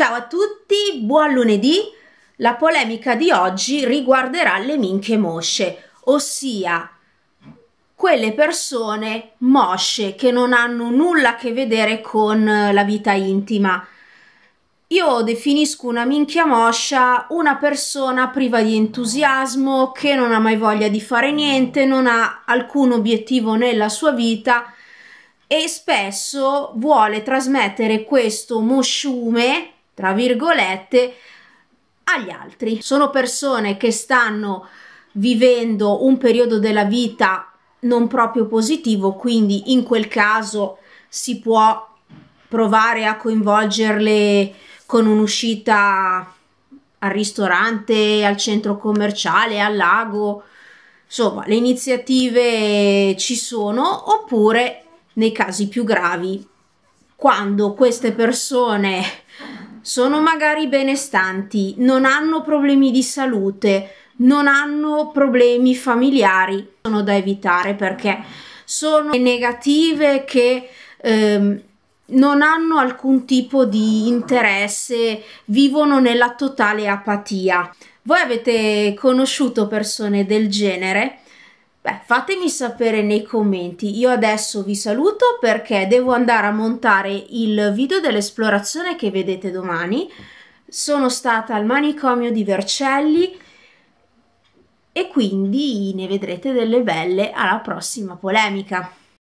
Ciao a tutti, buon lunedì! La polemica di oggi riguarderà le minche mosce, ossia quelle persone mosce che non hanno nulla a che vedere con eh, la vita intima. Io definisco una minchia moscia una persona priva di entusiasmo, che non ha mai voglia di fare niente, non ha alcun obiettivo nella sua vita e spesso vuole trasmettere questo mosciume tra virgolette, agli altri. Sono persone che stanno vivendo un periodo della vita non proprio positivo, quindi in quel caso si può provare a coinvolgerle con un'uscita al ristorante, al centro commerciale, al lago. Insomma, le iniziative ci sono oppure nei casi più gravi, quando queste persone sono magari benestanti, non hanno problemi di salute, non hanno problemi familiari, sono da evitare perché sono negative che ehm, non hanno alcun tipo di interesse, vivono nella totale apatia. Voi avete conosciuto persone del genere? Beh, fatemi sapere nei commenti. Io adesso vi saluto perché devo andare a montare il video dell'esplorazione che vedete domani. Sono stata al manicomio di Vercelli e quindi ne vedrete delle belle alla prossima polemica.